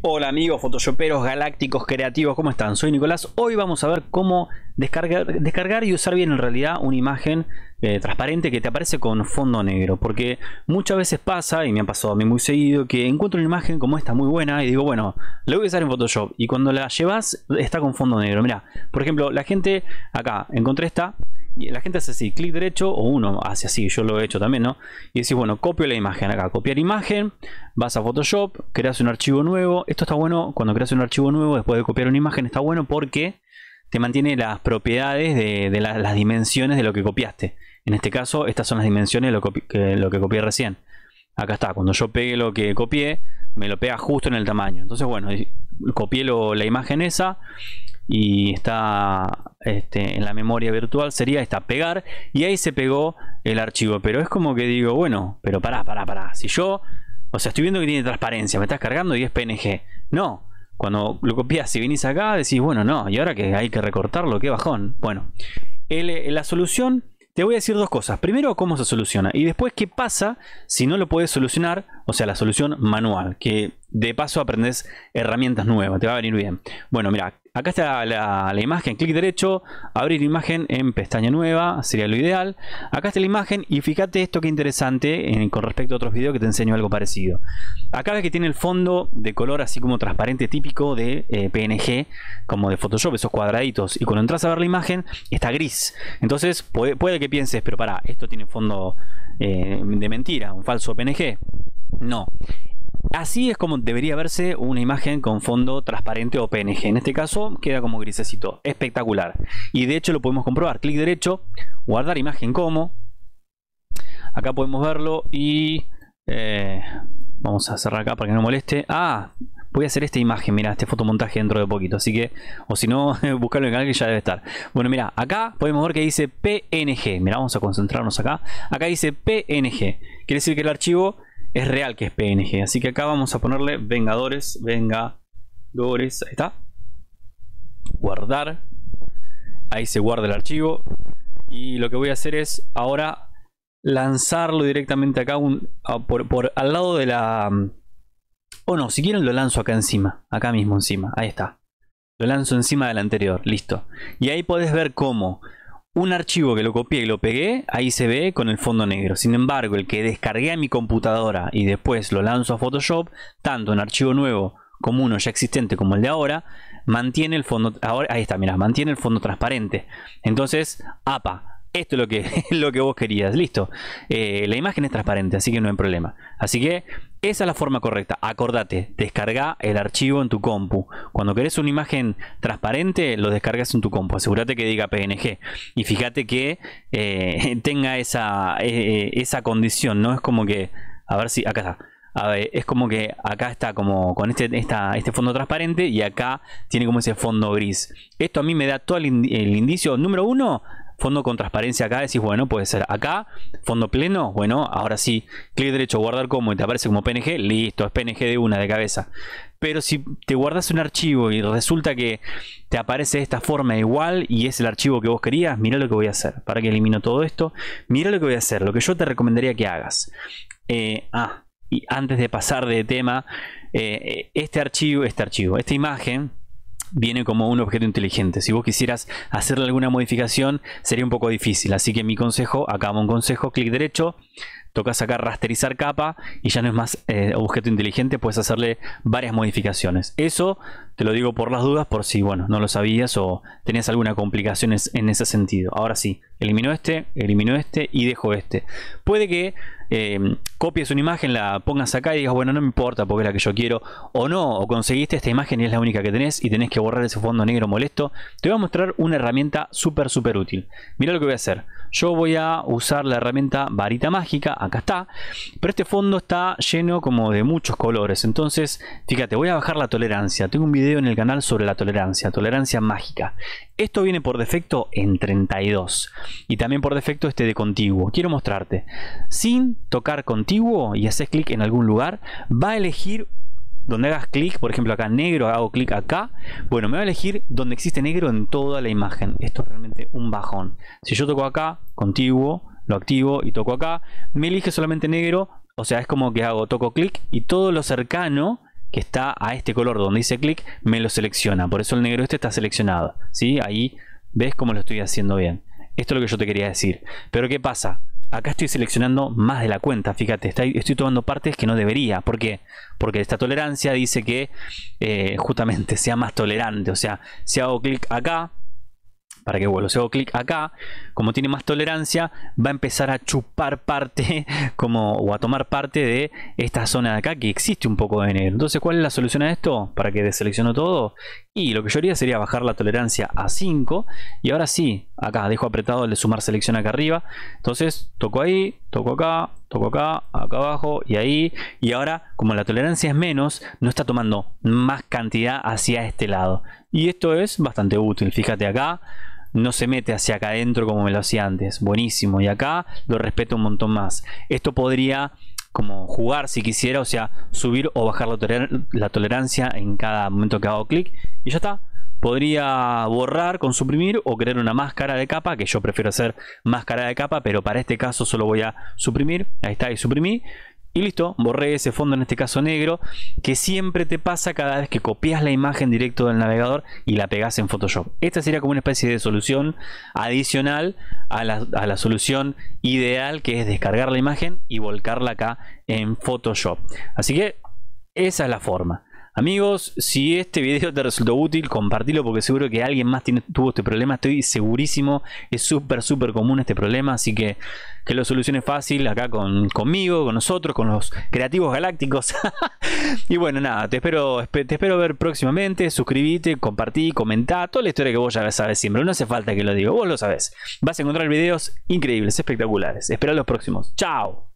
Hola amigos photoshoperos, galácticos, creativos, ¿cómo están? Soy Nicolás, hoy vamos a ver cómo descargar, y usar bien en realidad una imagen eh, transparente que te aparece con fondo negro porque muchas veces pasa, y me ha pasado a mí muy seguido, que encuentro una imagen como esta muy buena y digo, bueno, la voy a usar en Photoshop y cuando la llevas está con fondo negro, mira, por ejemplo, la gente acá, encontré esta la gente hace así, clic derecho o uno hace así, yo lo he hecho también, ¿no? Y decís, bueno, copio la imagen acá, copiar imagen, vas a Photoshop, creas un archivo nuevo. Esto está bueno cuando creas un archivo nuevo, después de copiar una imagen, está bueno porque te mantiene las propiedades de, las dimensiones de lo que copiaste. En este caso, estas son las dimensiones de lo, que, lo copié recién. Acá está, cuando yo pegué lo que copié, me lo pega justo en el tamaño. Entonces, bueno, copié la imagen esa, y está este, en la memoria virtual sería esta, pegar, y ahí se pegó el archivo. Pero es como que digo, bueno, pero pará, pará, pará. Si yo, o sea, estoy viendo que tiene transparencia, me estás cargando y es PNG. No, cuando lo copias y venís acá, decís, bueno, no, y ahora que hay que recortarlo, qué bajón. Bueno, eh, la solución, te voy a decir dos cosas. Primero, cómo se soluciona, y después, qué pasa si no lo puedes solucionar o sea, la solución manual, que de paso aprendes herramientas nuevas, te va a venir bien. Bueno, mira, acá está la, imagen, clic derecho, abrir imagen en pestaña nueva, sería lo ideal. Acá está la imagen y fíjate esto que interesante eh, con respecto a otros videos que te enseño algo parecido. Acá ves que tiene el fondo de color así como transparente típico de eh, PNG, como de Photoshop, esos cuadraditos. Y cuando entras a ver la imagen, está gris. Entonces puede, que pienses, pero para, esto tiene fondo eh, de mentira, un falso PNG. No. Así es como debería verse una imagen con fondo transparente o PNG. En este caso queda como grisecito. Espectacular. Y de hecho lo podemos comprobar. Clic derecho, guardar imagen como. Acá podemos verlo y... Eh, vamos a cerrar acá para que no moleste. Ah, voy a hacer esta imagen, mira, este fotomontaje dentro de poquito. Así que, o si no, buscarlo en el canal que ya debe estar. Bueno, mira, acá podemos ver que dice PNG. Mira, vamos a concentrarnos acá. Acá dice PNG. Quiere decir que el archivo es real que es PNG. Así que acá vamos a ponerle Vengadores, Vengadores, ahí está. Guardar. Ahí se guarda el archivo. Y lo que voy a hacer es ahora lanzarlo directamente acá por, al lado de la... O mm, oh no, si quieren lo lanzo acá encima, acá mismo encima, ahí está. Lo lanzo encima del anterior, listo. Y ahí podés ver cómo un archivo que lo copié y lo pegué, ahí se ve con el fondo negro. Sin embargo, el que descargué a mi computadora y después lo lanzo a Photoshop, tanto en archivo nuevo como uno ya existente como el de ahora, mantiene el fondo, ahora, ahí está, mira, mantiene el fondo transparente. Entonces, APA, esto es lo que, lo que vos querías, listo. Eh, la imagen es transparente, así que no hay problema. Así que esa es la forma correcta. Acordate, descarga el archivo en tu compu. Cuando querés una imagen transparente, lo descargas en tu compu. Asegúrate que diga PNG. Y fíjate que eh, tenga eh, esa, condición, ¿no? Es como que. A ver si. Acá está. A ver, es como que acá está como con este, esta, este fondo transparente y acá tiene como ese fondo gris. Esto a mí me da todo el, indicio número uno fondo con transparencia acá, decís, bueno, puede ser acá, fondo pleno, bueno, ahora sí, clic derecho, guardar como y te aparece como PNG, listo, es PNG de una, de cabeza. Pero si te guardas un archivo y resulta que te aparece de esta forma igual y es el archivo que vos querías, mira lo que voy a hacer. Para que elimino todo esto, mira lo que voy a hacer, lo que yo te recomendaría que hagas. Eh, ah, y antes de pasar de tema, eh, eh, este archivo, este archivo, esta imagen viene como un objeto inteligente. Si vos quisieras hacerle alguna modificación, sería un poco difícil. Así que mi consejo, acá un consejo, clic derecho, tocas acá rasterizar capa y ya no es más eh, objeto inteligente, puedes hacerle varias modificaciones. Eso te lo digo por las dudas, por si bueno, no lo sabías o tenías alguna complicación en ese sentido. Ahora sí, Eliminó este, eliminó este y dejo este. Puede que eh, copies una imagen, la pongas acá y digas, bueno, no me importa porque es la que yo quiero. O no, o conseguiste esta imagen y es la única que tenés y tenés que borrar ese fondo negro molesto. Te voy a mostrar una herramienta súper, súper útil. Mira lo que voy a hacer. Yo voy a usar la herramienta varita mágica, acá está. Pero este fondo está lleno como de muchos colores. Entonces, fíjate, voy a bajar la tolerancia. Tengo un video en el canal sobre la tolerancia, tolerancia mágica. Esto viene por defecto en 32 y también por defecto este de contiguo. Quiero mostrarte. Sin tocar contiguo y haces clic en algún lugar, va a elegir donde hagas clic, por ejemplo acá negro, hago clic acá, bueno, me va a elegir donde existe negro en toda la imagen. Esto es realmente un bajón. Si yo toco acá, contiguo, lo activo y toco acá, me elige solamente negro, o sea, es como que hago, toco clic y todo lo cercano que está a este color donde dice clic me lo selecciona. Por eso el negro este está seleccionado. ¿sí? Ahí ves cómo lo estoy haciendo bien. Esto es lo que yo te quería decir. Pero ¿qué pasa? Acá estoy seleccionando más de la cuenta, fíjate, estoy tomando partes que no debería. ¿Por qué? Porque esta tolerancia dice que eh, justamente sea más tolerante. O sea, si hago clic acá, para que vuelva. Si hago clic acá, como tiene más tolerancia, va a empezar a chupar parte como, o a tomar parte de esta zona de acá que existe un poco de negro. Entonces, ¿cuál es la solución a esto? Para que deselecciono todo. Y lo que yo haría sería bajar la tolerancia a 5. Y ahora sí, acá dejo apretado el de sumar selección acá arriba. Entonces, toco ahí, toco acá, toco acá, acá abajo y ahí. Y ahora, como la tolerancia es menos, no está tomando más cantidad hacia este lado. Y esto es bastante útil. Fíjate acá no se mete hacia acá adentro como me lo hacía antes. Buenísimo. Y acá lo respeto un montón más. Esto podría como jugar si quisiera, o sea, subir o bajar la, la tolerancia en cada momento que hago clic. Y ya está. Podría borrar con suprimir o crear una máscara de capa, que yo prefiero hacer máscara de capa, pero para este caso solo voy a suprimir. Ahí está, y suprimí y listo, borré ese fondo en este caso negro que siempre te pasa cada vez que copias la imagen directo del navegador y la pegas en Photoshop. Esta sería como una especie de solución adicional a la, a la solución ideal que es descargar la imagen y volcarla acá en Photoshop. Así que esa es la forma. Amigos, si este video te resultó útil, compartilo porque seguro que alguien más tiene, tuvo este problema. Estoy segurísimo, es súper, súper común este problema. Así que que lo solucione fácil acá con, conmigo, con nosotros, con los creativos galácticos. y bueno, nada, te espero, te espero ver próximamente. Suscribite, compartí, comentá, toda la historia que vos ya sabes siempre. No hace falta que lo diga, vos lo sabés. Vas a encontrar videos increíbles, espectaculares. Espera los próximos. ¡Chao!